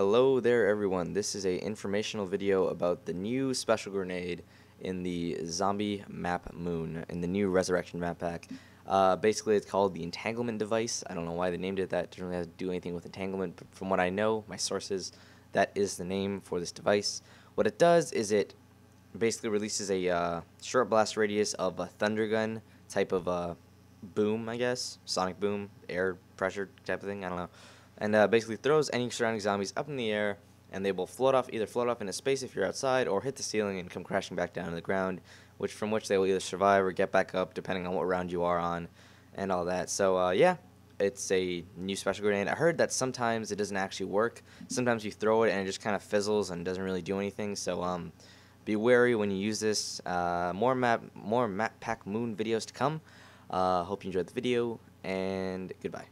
Hello there everyone, this is a informational video about the new special grenade in the zombie map moon, in the new resurrection map pack. Uh, basically it's called the entanglement device, I don't know why they named it that, it doesn't really have to do anything with entanglement, but from what I know, my sources, that is the name for this device. What it does is it basically releases a uh, short blast radius of a thunder gun type of uh, boom, I guess, sonic boom, air pressure type of thing, I don't know and uh, basically throws any surrounding zombies up in the air, and they will float off, either float off into space if you're outside, or hit the ceiling and come crashing back down to the ground, which from which they will either survive or get back up, depending on what round you are on, and all that. So uh, yeah, it's a new special grenade. I heard that sometimes it doesn't actually work. Sometimes you throw it and it just kind of fizzles and doesn't really do anything. So um, be wary when you use this. Uh, more map, more map pack moon videos to come. Uh, hope you enjoyed the video and goodbye.